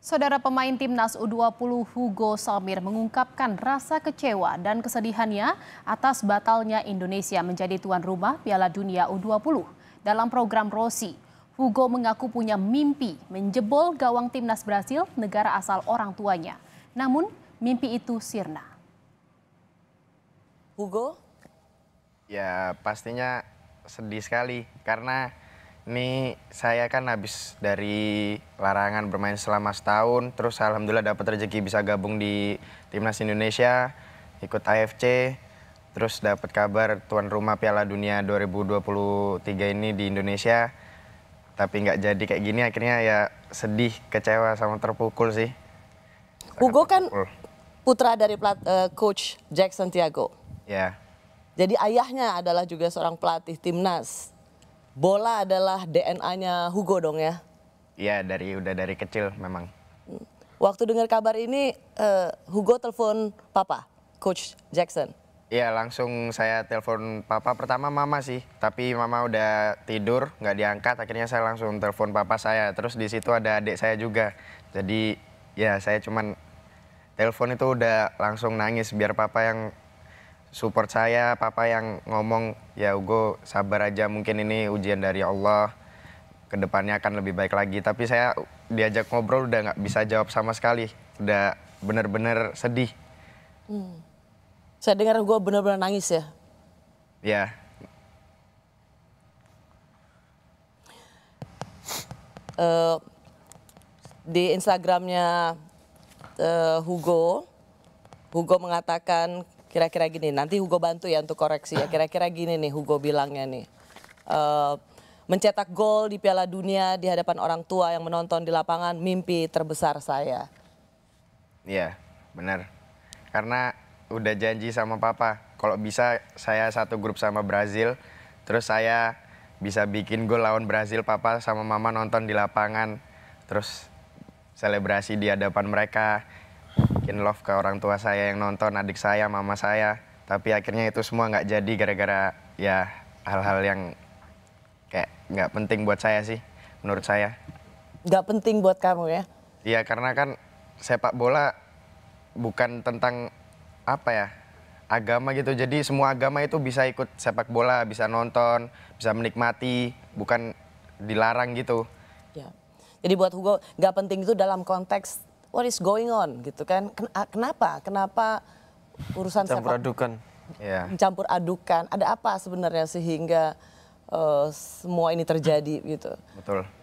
Saudara pemain timnas U20 Hugo Salmir mengungkapkan rasa kecewa dan kesedihannya atas batalnya Indonesia menjadi tuan rumah Piala Dunia U20 dalam program Rossi. Hugo mengaku punya mimpi menjebol gawang timnas Brasil, negara asal orang tuanya. Namun, mimpi itu sirna. Hugo? Ya, pastinya sedih sekali karena ini saya kan habis dari larangan bermain selama setahun, terus alhamdulillah dapat rezeki bisa gabung di timnas Indonesia, ikut AFC, terus dapat kabar tuan rumah Piala Dunia 2023 ini di Indonesia, tapi nggak jadi kayak gini akhirnya ya sedih, kecewa sama terpukul sih. Hugo kan putra dari plat, uh, coach Jack Santiago. Ya. Yeah. Jadi ayahnya adalah juga seorang pelatih timnas bola adalah DNA-nya Hugo dong ya? Iya, dari udah dari kecil memang. Waktu dengar kabar ini, uh, Hugo telepon papa, Coach Jackson. Iya, langsung saya telepon papa. Pertama mama sih, tapi mama udah tidur, nggak diangkat. Akhirnya saya langsung telepon papa saya. Terus di situ ada adik saya juga. Jadi ya saya cuman telepon itu udah langsung nangis biar papa yang support saya, papa yang ngomong ya Hugo sabar aja mungkin ini ujian dari Allah kedepannya akan lebih baik lagi. Tapi saya diajak ngobrol udah nggak bisa jawab sama sekali, udah bener-bener sedih. Hmm. Saya dengar Hugo bener-bener nangis ya. Ya. Uh, di Instagramnya uh, Hugo, Hugo mengatakan Kira-kira gini, nanti Hugo bantu ya untuk koreksi ya. Kira-kira gini nih Hugo bilangnya nih. Uh, mencetak gol di Piala Dunia di hadapan orang tua yang menonton di lapangan mimpi terbesar saya. Iya, benar. Karena udah janji sama papa, kalau bisa saya satu grup sama Brazil, terus saya bisa bikin gol lawan Brazil, papa sama mama nonton di lapangan, terus selebrasi di hadapan mereka, bikin love ke orang tua saya yang nonton, adik saya, mama saya. Tapi akhirnya itu semua nggak jadi gara-gara ya hal-hal yang kayak nggak penting buat saya sih, menurut saya. Nggak penting buat kamu ya? Iya, karena kan sepak bola bukan tentang apa ya, agama gitu. Jadi semua agama itu bisa ikut sepak bola, bisa nonton, bisa menikmati, bukan dilarang gitu. Ya. Jadi buat Hugo nggak penting itu dalam konteks what is going on gitu kan kenapa kenapa urusan campur sepak, adukan yeah. campur adukan ada apa sebenarnya sehingga uh, semua ini terjadi gitu betul